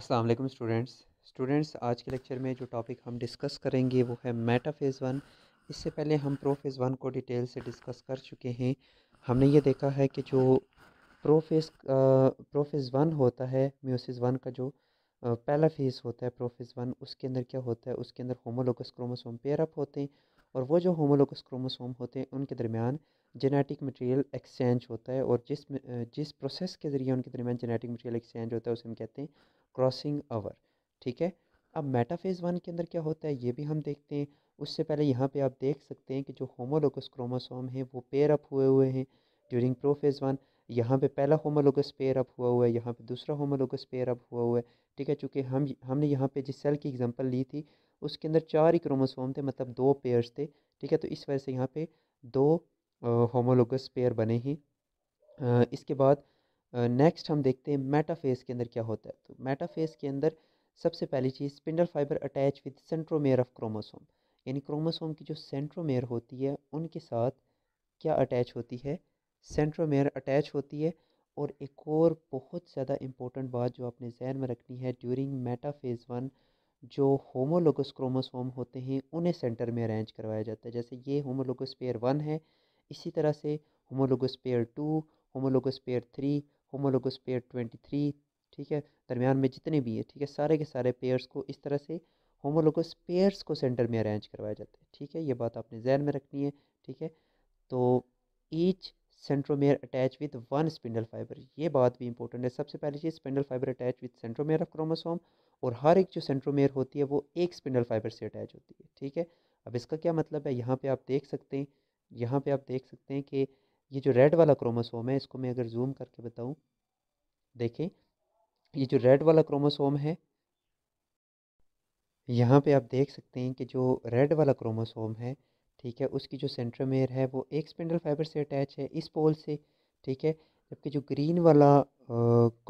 अस्सलाम वालेकुम students students आज के लेक्चर में जो टॉपिक हम डिस्कस करेंगे वो है मेटा फेज़ वन इससे पहले हम प्रो फेज़ वन को डिटेल से डिस्कस कर चुके हैं हमने ये देखा है कि जो prophase prophase one होता है म्यूसिस वन का जो पहला फेज़ होता है प्रो फेज़ वन उसके अंदर क्या होता है उसके अंदर होमोलोगस क्रोमोसोम पेयर अप होते हैं और वो जो होमोलोगस क्रोमोसोम होते हैं उनके दरमियान जेनेटिक मटेरियल एक्सचेंज होता है और जिस जिस प्रोसेस के ज़रिए उनके दरमियान जेनेटिक मटेरियल एक्सचेंज होता है उसे हम कहते हैं क्रॉसिंग ओवर ठीक है अब मेटाफेज़ वन के अंदर क्या होता है ये भी हम देखते हैं उससे पहले यहाँ पे आप देख सकते हैं कि जो होमोलोगस क्रोमोसोम है वो पेयर अप हुए हुए हैं ड्यूरिंग प्रोफेज़ वन यहाँ पे पहला होमोलोगस पेयर अप हुआ हुआ है यहाँ पे दूसरा होमोलोगस पेयर अप हुआ हुआ है ठीक है चूँकि हम हमने यहाँ पे जिस सेल की एग्जांपल ली थी उसके अंदर चार ही क्रोमोसोम थे मतलब दो पेयर्स थे ठीक है तो इस वजह से यहाँ पे दो होमोलोगस पेयर बने ही इसके बाद नेक्स्ट हम देखते हैं मेटाफेस के अंदर क्या होता है तो मेटाफेस के अंदर सबसे पहली चीज़ spindle fibre attach with centromere of chromosome यानी क्रोमोसोम की जो सेंट्रोमेयर होती है उनके साथ क्या अटैच होती है सेंट्रोमेयर अटैच होती है और एक और बहुत ज़्यादा इम्पोर्टेंट बात जो आपने जहन में रखनी है ड्यूरिंग मेटाफेज़ वन जो होमोलोगस क्रोमोसोम होते हैं उन्हें सेंटर में अरेंज करवाया जाता है जैसे ये होमोलोगस पेयर वन है इसी तरह से homologous pair two homologous pair three homologous pair twenty three ठीक है दरमियान में जितने भी हैं ठीक है सारे के सारे पेयर्स को इस तरह से होमोलोगस पेयर्स को सेंटर में अरेंज करवाया जाता है ठीक है ये बात आपने जहन में रखनी है ठीक है तो each centromere attach with one spindle fibre ये बात भी इंपॉर्टेंट है सबसे पहली चीज़ spindle fibre attach with centromere of chromosome और हर एक जो सेंट्रोमेयर होती है वो एक स्पिंडल फाइबर से अटैच होती है ठीक है अब इसका क्या मतलब है यहाँ पे आप देख सकते हैं यहाँ पे आप देख सकते हैं कि ये जो रेड वाला क्रोमोसोम है इसको मैं अगर जूम करके बताऊँ देखें ये जो रेड वाला क्रोमोसोम है यहाँ पे आप देख सकते हैं कि जो रेड वाला क्रोमोसोम है ठीक है उसकी जो सेंट्रोमेयर है वो एक स्पिंडल फाइबर से अटैच है इस पोल से ठीक है जबकि जो ग्रीन वाला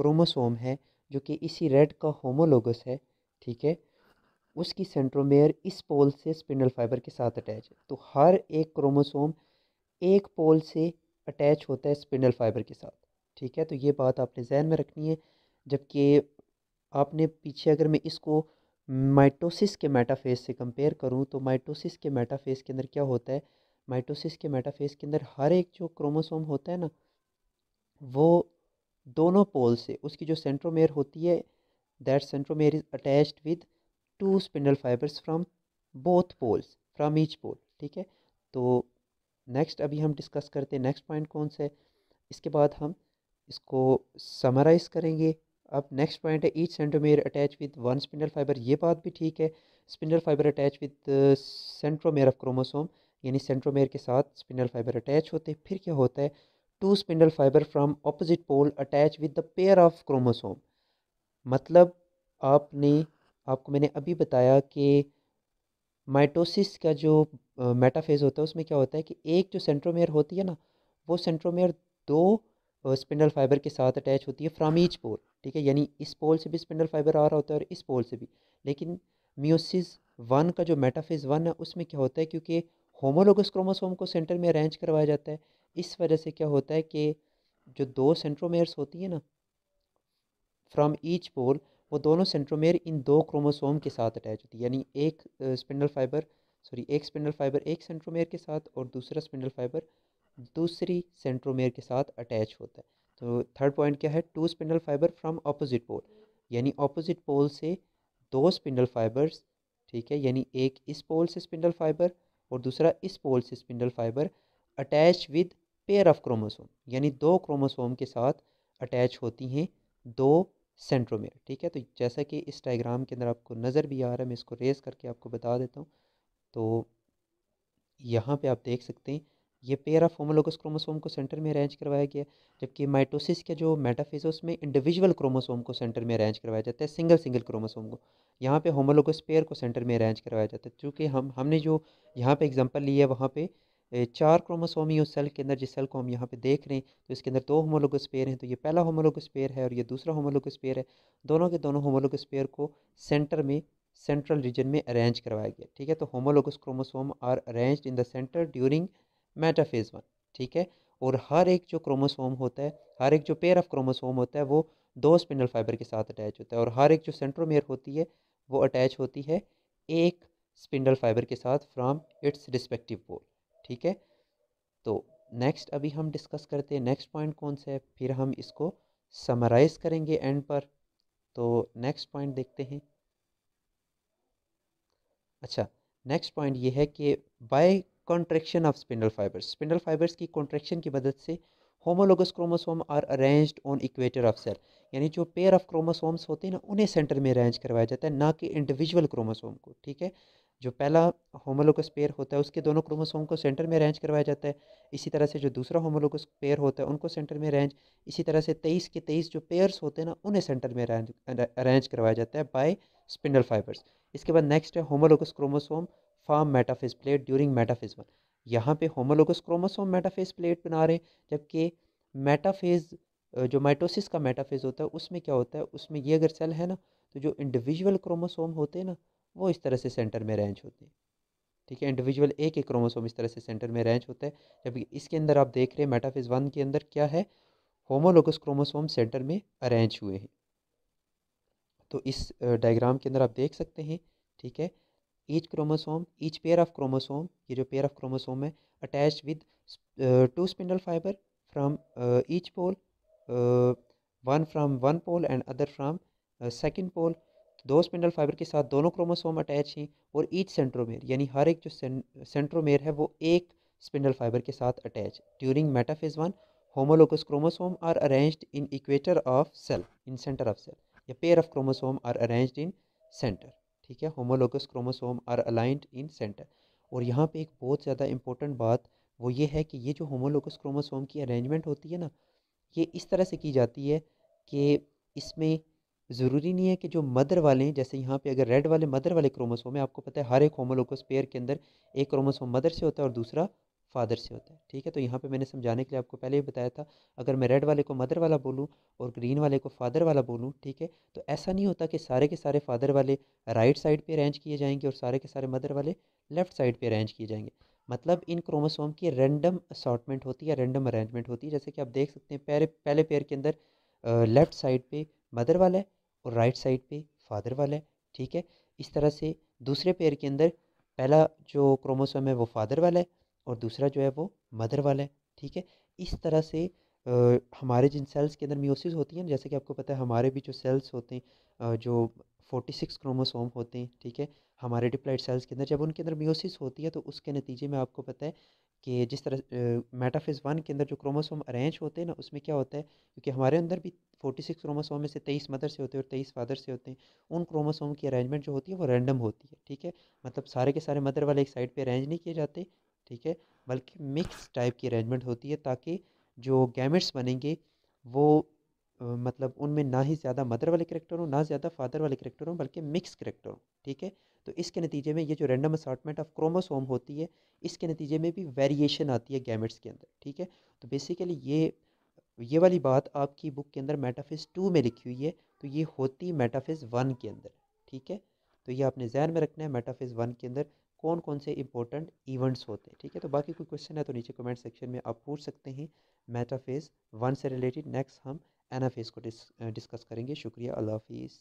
क्रोमोसोम है जो कि इसी रेड का होमोलोगस है ठीक है उसकी सेंट्रोमेयर इस पोल से स्पिंडल फाइबर के साथ अटैच है तो हर एक क्रोमोसोम एक पोल से अटैच होता है स्पिंडल फाइबर के साथ ठीक है तो ये बात आपने जहन में रखनी है जबकि आपने पीछे अगर मैं इसको माइटोसिस के मेटाफेस से कंपेयर करूं तो माइटोसिस के मेटाफेस के अंदर क्या होता है माइटोसिस के मेटाफेस के अंदर हर एक जो क्रोमोसोम होता है ना वो दोनों पोल से उसकी जो सेंट्रोमेयर होती है that centromere is attached with two spindle fibres from both poles from each pole ठीक है तो नेक्स्ट अभी हम डिस्कस करते हैं नेक्स्ट पॉइंट कौन सा है इसके बाद हम इसको समराइज़ करेंगे अब नेक्स्ट पॉइंट है each centromere attach with one spindle fibre ये बात भी ठीक है spindle fibre attach with centromere of chromosome यानी सेंट्रोमेयर के साथ स्पिंडल फाइबर अटैच होते हैं फिर क्या होता है two spindle fibre from opposite pole attach with the pair of chromosome मतलब आपने आपको मैंने अभी बताया कि माइटोसिस का जो मेटाफेज uh, होता है उसमें क्या होता है कि एक जो सेंट्रोमेयर होती है ना वो सेंट्रोमेयर दो स्पिंडल फाइबर के साथ अटैच होती है फ्राम ईच पोल ठीक है यानी इस पोल से भी स्पिंडल फाइबर आ रहा होता है और इस पोल से भी लेकिन म्योसिस वन का जो मेटाफेज़ वन है उसमें क्या होता है क्योंकि होमोलोगस क्रोमोसोम को सेंटर में अरेंज करवाया जाता है इस वजह से क्या होता है कि जो दो सेंट्रोमेयर्स होती है ना फ्राम ईच पोल वो दोनों सेंट्रोमेयर इन दो क्रोमोसोम के साथ अटैच होती है यानी एक स्पिंडल फाइबर सॉरी एक स्पिंडल फाइबर एक सेंट्रोमेयर के साथ और दूसरा स्पिंडल फाइबर दूसरी सेंट्रोमेयर के साथ अटैच होता है तो थर्ड पॉइंट क्या है two spindle fibre from opposite pole यानी अपोजिट पोल से दो स्पिंडल फाइबर्स ठीक है यानी एक इस पोल से स्पिंडल फाइबर और दूसरा इस पोल से spindle fibre attach with pair of chromosome यानी दो क्रोमोसोम के साथ अटैच होती हैं दो सेंट्रोमेयर ठीक है तो जैसा कि इस डायग्राम के अंदर आपको नज़र भी आ रहा है मैं इसको रेस करके आपको बता देता हूँ तो यहाँ पे आप देख सकते हैं ये पेयर ऑफ होमोलोगस क्रोमोसोम को सेंटर में अरेंज करवाया गया जबकि माइटोसिस के जो मेटाफेज उसमें इंडिविजुअल क्रोमोसोम को सेंटर में अरेंज करवाया जाता है सिंगल सिंगल क्रोमोसोम को यहाँ पे होमोलोगस पेयर को सेंटर में अरेंज करवाया जाता है चूँकि हम हमने जो यहाँ पे एग्जांपल लिया है वहाँ पे चार क्रोमोसोम ही उस सेल के अंदर जिस सेल को हम यहाँ पे देख रहे हैं तो इसके अंदर दो होमोलोगस पेयर हैं तो ये पहला होमोलोगस पेयर है और ये दूसरा होमोलोगस पेयर है दोनों के दोनों होमोलोगस पेयर को सेंटर में सेंट्रल रीजन में अरेंज करवाया गया ठीक है तो homologous chromosome are arranged in the centre during metaphase one ठीक है और हर एक जो क्रोमोसोम होता है हर एक जो पेयर ऑफ क्रोमोसोम होता है वो दो स्पिंडल फाइबर के साथ अटैच होता है और हर एक जो सेंट्रोमेयर होती है वो अटैच होती है एक स्पिंडल फाइबर के साथ फ्राम इट्स रिस्पेक्टिव पोल ठीक है तो नेक्स्ट अभी हम डिस्कस करते हैं नेक्स्ट पॉइंट कौन सा है फिर हम इसको समराइज़ करेंगे एंड पर तो नेक्स्ट पॉइंट देखते हैं अच्छा नेक्स्ट पॉइंट ये है कि by contraction of spindle fibres spindle fibres की कॉन्ट्रेक्शन की मदद से homologous chromosome are arranged on equator of cell यानी जो पेयर ऑफ क्रोमोसोम्स होते हैं ना उन्हें सेंटर में अरेंज करवाया जाता है ना कि इंडिविजुअल क्रोमोसोम को ठीक है जो पहला होमोलोगस पेयर होता है उसके दोनों क्रोमोसोम को सेंटर में अरेंज करवाया जाता है इसी तरह से जो दूसरा होमोलोगस पेयर होता है उनको सेंटर में अरेंज इसी तरह से तेईस के तेईस जो पेयर्स होते हैं ना उन्हें सेंटर में अरेंज अरेंज करवाया जाता है बाय स्पिंडल फाइबर्स इसके बाद नेक्स्ट है homologous chromosome form metaphase plate during metaphase one यहाँ पे होमोलोगस क्रोमोसोम मेटाफेज प्लेट बना रहे हैं जबकि मेटाफेज जो माइटोसिस का मेटाफेज होता है उसमें क्या होता है उसमें ये अगर सेल है ना तो जो इंडिविजुअल क्रोमोसोम होते हैं ना वो इस तरह से सेंटर में रेंज होते हैं ठीक है इंडिविजुअल एक एक क्रोमोसोम इस तरह से सेंटर में रेंज होता है जबकि इसके अंदर आप देख रहे हैं मेटाफेज वन के अंदर क्या है होमोलोगस क्रोमोसोम सेंटर में अरेंज हुए हैं तो इस डायग्राम के अंदर आप देख सकते हैं ठीक है each chromosome each pair of chromosome ये जो पेयर ऑफ क्रोमोसोम है attach with two spindle fibre from each pole one from one pole and other from second pole दो स्पिंडल फाइबर के साथ दोनों क्रोमोसोम अटैच हैं और ईच सेंट्रोमेर यानी हर एक जो सेंट्रोमेर है वो एक स्पिंडल फाइबर के साथ attach during metaphase one homologous chromosome are arranged in equator of cell in centre of cell या pair of chromosome are arranged in centre ठीक है homologous chromosome are aligned in centre और यहाँ पे एक बहुत ज़्यादा इंपॉर्टेंट बात वो ये है कि ये जो होमोलोगस क्रोमोसोम की अरेंजमेंट होती है ना ये इस तरह से की जाती है कि इसमें ज़रूरी नहीं है कि जो मदर वाले हैं जैसे यहाँ पे अगर रेड वाले मदर वाले क्रोमोसोम है आपको पता है हर एक होमोलोगस पेयर के अंदर एक क्रोमोसोम मदर से होता है और दूसरा फादर से होता है ठीक है तो यहाँ पे मैंने समझाने के लिए आपको पहले ही बताया था अगर मैं रेड वाले को मदर वाला बोलूँ और ग्रीन वाले को फादर वाला बोलूँ ठीक है तो ऐसा नहीं होता कि सारे के सारे फादर वाले राइट साइड पे अरेंज किए जाएंगे और सारे के सारे मदर वाले लेफ्ट साइड पे अरेंज किए जाएंगे मतलब इन क्रोमोसोम की रेंडम असॉटमेंट होती है रेंडम अरेंजमेंट होती है जैसे कि आप देख सकते हैं पहले पहले पेयर के अंदर लेफ़्ट साइड पर मदर वाला है और राइट साइड पर फादर वाला है ठीक है इस तरह से दूसरे पेयर के अंदर पहला जो क्रोमोसोम है वो फादर वाला है और दूसरा जो है वो मदर वाला है ठीक है इस तरह से आ, हमारे जिन सेल्स के अंदर म्यूसिस होती हैं जैसे कि आपको पता है हमारे भी जो सेल्स होते हैं जो फोर्टी सिक्स क्रोमोसोम होते हैं ठीक है हमारे डिप्लाइड सेल्स के अंदर जब उनके अंदर म्यूसिस होती है तो उसके नतीजे में आपको पता है कि जिस तरह मेटाफिज़ वन के अंदर जो क्रोमोसोम अरेंज होते हैं ना उसमें क्या होता है क्योंकि हमारे अंदर भी फोर्टी सिक्स क्रोमोसोम में से तेईस मदर से होते हैं और तेईस फादर से होते हैं उन क्रोमोसोम की अरेंजमेंट जो होती है वो रैंडम होती है ठीक है मतलब सारे के सारे मदर वाले एक साइड पे अरेंज नहीं किए जाते ठीक है बल्कि मिक्स टाइप की अरेंजमेंट होती है ताकि जो गैमेट्स बनेंगे वो मतलब उनमें ना ही ज़्यादा मदर वाले करेक्टर हों ना ज़्यादा फादर वाले करेक्टर हों बल्कि मिक्स करेक्टर हों ठीक है तो इसके नतीजे में ये जो रैंडम असार्टमेंट ऑफ क्रोमोसोम होती है इसके नतीजे में भी वेरिएशन आती है गैमेट्स के अंदर ठीक है तो बेसिकली ये ये वाली बात आपकी बुक के अंदर मेटाफिज़ टू में लिखी हुई है तो ये होती मेटाफिज़ वन के अंदर ठीक है तो ये आपने जहन में रखना है मेटाफिज़ वन के अंदर कौन कौन से इंपॉर्टेंट इवेंट्स होते हैं ठीक है तो बाकी कोई क्वेश्चन है तो नीचे कमेंट सेक्शन में आप पूछ सकते हैं मेटाफेज वन से रिलेटेड नेक्स्ट हम एनाफेज को डिस, डिस्कस करेंगे शुक्रिया अल्लाह हाफिज़